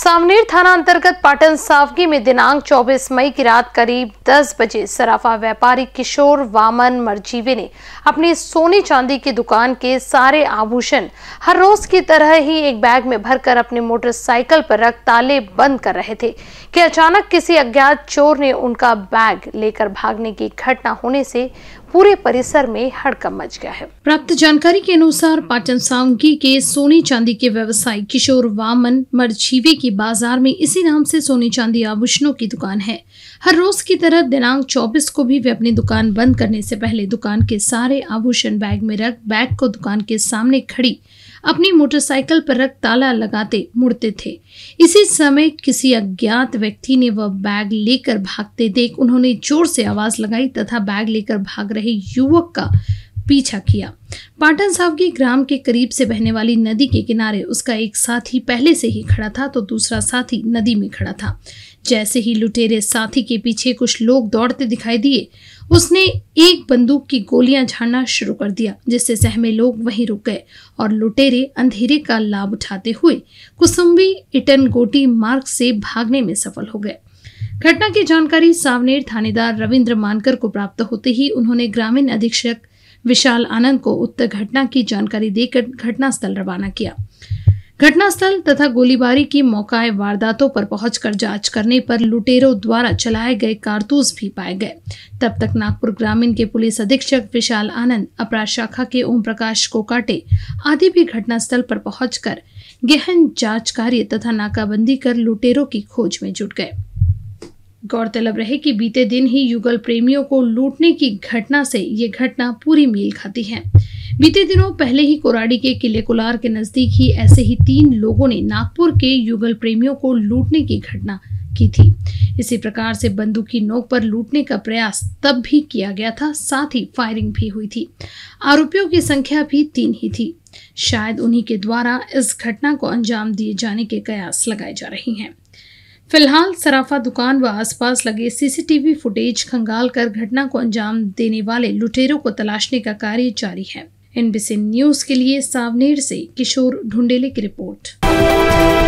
सामनेर थाना अंतर्गत पाटन सावगी में दिनांक 24 मई की रात करीब 10 बजे सराफा व्यापारी किशोर वामन मरजीवे ने अपनी सोने चांदी की दुकान के सारे आभूषण हर रोज की तरह ही एक बैग में भरकर अपने मोटरसाइकिल पर रख ताले बंद कर रहे थे कि अचानक किसी अज्ञात चोर ने उनका बैग लेकर भागने की घटना होने से पूरे परिसर में हड़कम मच गया है प्राप्त जानकारी के अनुसार पाटन सांगी के सोने चांदी के व्यवसायी किशोर वामन मरजीवे की की बाजार में इसी नाम से सोने चांदी आभूषणों की दुकान है हर रोज की तरह दिनांक 24 को भी वे अपनी दुकान बंद करने से पहले दुकान के सारे आभूषण बैग में रख बैग को दुकान के सामने खड़ी अपनी मोटरसाइकिल पर रख ताला लगाते मुड़ते थे इसी समय किसी अज्ञात व्यक्ति ने वह बैग लेकर भागते देख उन्होंने जोर से आवाज लगाई तथा बैग लेकर भाग रहे युवक का पीछा किया पाटन साहब के ग्राम के करीब से बहने वाली नदी के किनारे उसका एक साथी पहले से ही खड़ा था तो दूसरा साथी नदी में खड़ा था जैसे ही लुटेरे साथी के पीछे कुछ लोग दौड़ते दिखाई दिए उसने एक बंदूक की गोलियां झाड़ना शुरू कर दिया जिससे सहमे लोग वहीं रुक गए और लुटेरे अंधेरे का लाभ उठाते हुए कुसुम्बी इटन गोटी मार्ग से भागने में सफल हो गए घटना की जानकारी सावनेर थानेदार रविंद्र मानकर को प्राप्त होते ही उन्होंने ग्रामीण अधीक्षक विशाल आनंद को उत्तर घटना की जानकारी देकर घटनास्थल रवाना किया घटनास्थल तथा गोलीबारी की मौकाए वारदातों पर पहुंचकर जांच करने पर लुटेरों द्वारा चलाए गए कारतूस भी पाए गए तब तक नागपुर ग्रामीण के पुलिस अधीक्षक विशाल आनंद अपराध शाखा के ओम प्रकाश कोकाटे आदि भी घटनास्थल पर पहुंचकर गहन जांच कार्य तथा नाकाबंदी कर लुटेरों की खोज में जुट गए गौरतलब रहे कि बीते दिन ही युगल प्रेमियों को लूटने की घटना से ये घटना पूरी मील खाती है बीते दिनों पहले ही कोराड़ी के किले कुलार के नजदीक ही ऐसे ही तीन लोगों ने नागपुर के युगल प्रेमियों को लूटने की घटना की थी इसी प्रकार से बंदूक की नोक पर लूटने का प्रयास तब भी किया गया था साथ ही फायरिंग भी हुई थी आरोपियों की संख्या भी तीन ही थी शायद उन्हीं के द्वारा इस घटना को अंजाम दिए जाने के कयास लगाए जा रहे हैं फिलहाल सराफा दुकान व आसपास लगे सीसीटीवी फुटेज खंगाल कर घटना को अंजाम देने वाले लुटेरों को तलाशने का कार्य जारी है एनबीसी न्यूज के लिए सावनेर से किशोर ढुंडेले की रिपोर्ट